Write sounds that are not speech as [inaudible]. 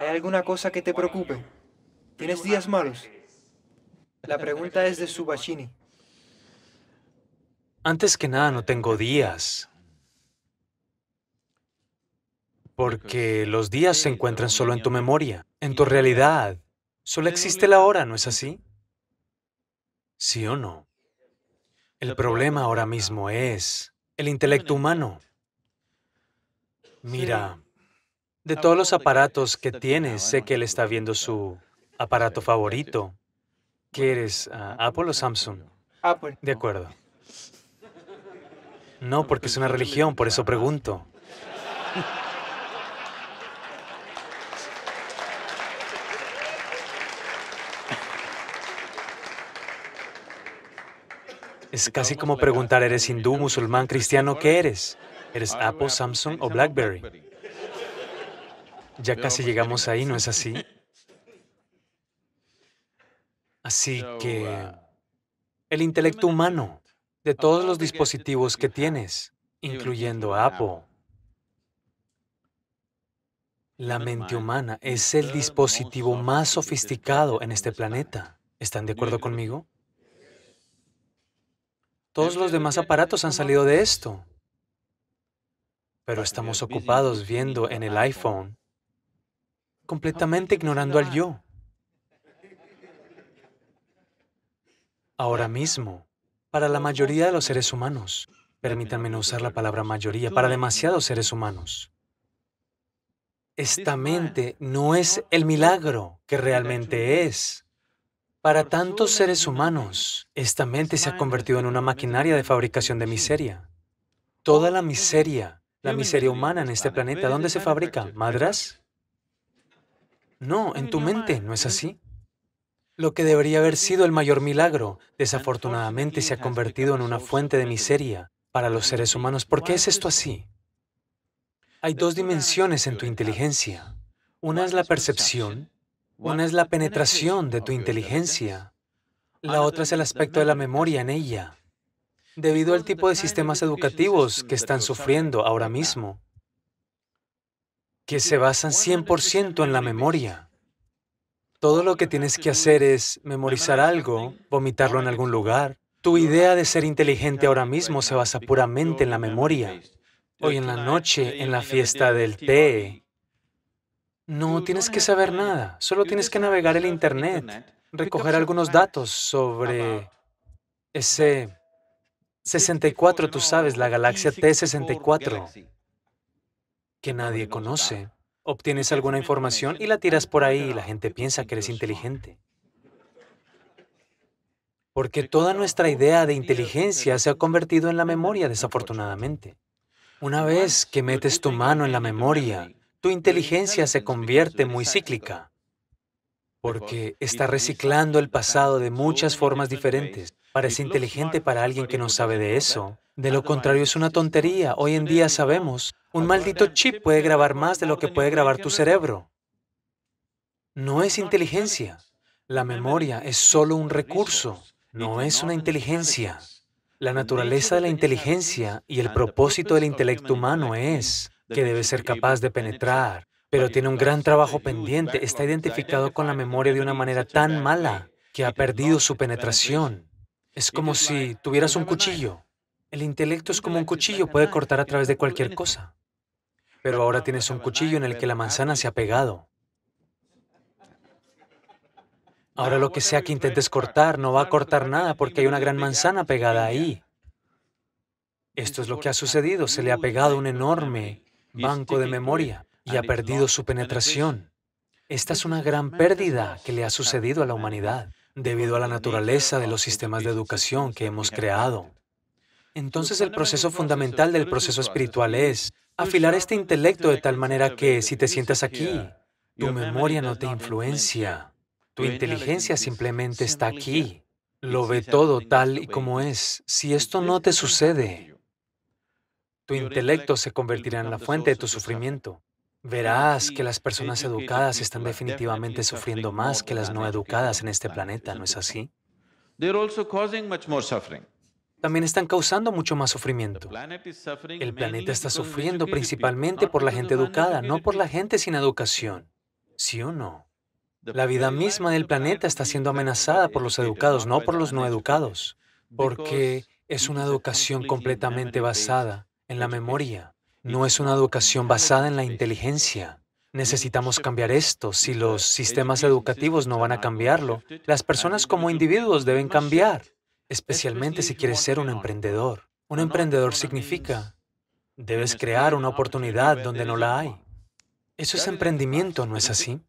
¿Hay alguna cosa que te preocupe? ¿Tienes días malos? La pregunta es de Subashini. Antes que nada, no tengo días. Porque los días se encuentran solo en tu memoria, en tu realidad. Solo existe la hora, ¿no es así? ¿Sí o no? El problema ahora mismo es el intelecto humano. Mira, de todos los aparatos que tiene, sé que él está viendo su aparato favorito. ¿Qué eres, ah, Apple o Samsung? Apple. De acuerdo. No, porque es una religión, por eso pregunto. Es casi como preguntar, ¿eres hindú, musulmán, cristiano? ¿Qué eres? ¿Eres Apple, Samsung o BlackBerry? Ya casi pues, llegamos ahí, ¿no es así? [laughs] Así que ah, el intelecto humano, de todos los dispositivos que tienes, incluyendo Apple, la mente humana es el dispositivo más sofisticado en este planeta. ¿Están de acuerdo conmigo? Todos los demás aparatos han salido de esto. Pero estamos ocupados viendo en el iPhone completamente ignorando al yo. Ahora mismo, para la mayoría de los seres humanos, permítanme no usar la palabra mayoría, para demasiados seres humanos, esta mente no es el milagro que realmente es. Para tantos seres humanos, esta mente se ha convertido en una maquinaria de fabricación de miseria. Toda la miseria, la miseria humana en este planeta, ¿dónde se fabrica? ¿Madras? No, en tu mente, ¿no es así? Lo que debería haber sido el mayor milagro, desafortunadamente se ha convertido en una fuente de miseria para los seres humanos. ¿Por qué es esto así? Hay dos dimensiones en tu inteligencia. Una es la percepción, una es la penetración de tu inteligencia, ah, la otra es el aspecto de la memoria en ella. Debido al tipo de sistemas educativos que están sufriendo ahora mismo, que se basan 100% en la memoria. Todo lo que tienes que hacer es memorizar algo, vomitarlo en algún lugar. Tu idea de ser inteligente ahora mismo se basa puramente en la memoria. Hoy en la noche, en la fiesta del té, no tienes que saber nada, solo tienes que navegar el Internet, recoger algunos datos sobre ese 64, tú sabes, la galaxia T64 que nadie conoce. Obtienes alguna información y la tiras por ahí y la gente piensa que eres inteligente. Porque toda nuestra idea de inteligencia se ha convertido en la memoria, desafortunadamente. Una vez que metes tu mano en la memoria, tu inteligencia se convierte muy cíclica, porque está reciclando el pasado de muchas formas diferentes. Parece inteligente para alguien que no sabe de eso. De lo contrario es una tontería. Hoy en día sabemos un maldito chip puede grabar más de lo que puede grabar tu cerebro. No es inteligencia. La memoria es solo un recurso, no es una inteligencia. La naturaleza de la inteligencia y el propósito del intelecto humano es que debe ser capaz de penetrar, pero tiene un gran trabajo pendiente, está identificado con la memoria de una manera tan mala que ha perdido su penetración. Es como si tuvieras un cuchillo. El intelecto es como un cuchillo, puede cortar a través de cualquier cosa. Pero ahora tienes un cuchillo en el que la manzana se ha pegado. Ahora lo pues que sea que intentes cortar no va a cortar nada porque hay una gran pues, manzana pegada ahí. Pues Esto es lo que ha sucedido. Se le ha pegado un enorme banco de memoria y ha perdido su penetración. Esta es una gran pérdida que le ha sucedido a la humanidad debido a la naturaleza de los sistemas de educación que hemos creado. Entonces el proceso fundamental del proceso espiritual es afilar este intelecto de tal manera que si te sientas aquí, tu memoria no te influencia, tu inteligencia simplemente está aquí, lo ve todo tal y como es. Si esto no te sucede, tu intelecto se convertirá en la fuente de tu sufrimiento. Verás que las personas educadas están definitivamente sufriendo más que las no educadas en este planeta, ¿no es así? también están causando mucho más sufrimiento. El planeta está sufriendo principalmente por la gente educada, no por la gente sin educación. ¿Sí o no? La vida misma del planeta está siendo amenazada por los educados, no por los no educados, porque es una educación completamente basada en la memoria, no es una educación basada en la inteligencia. Necesitamos cambiar esto. Si los sistemas educativos no van a cambiarlo, las personas como individuos deben cambiar especialmente si quieres ser un emprendedor. Un emprendedor significa, debes crear una oportunidad donde no la hay. Eso es emprendimiento, ah, ¿no es así?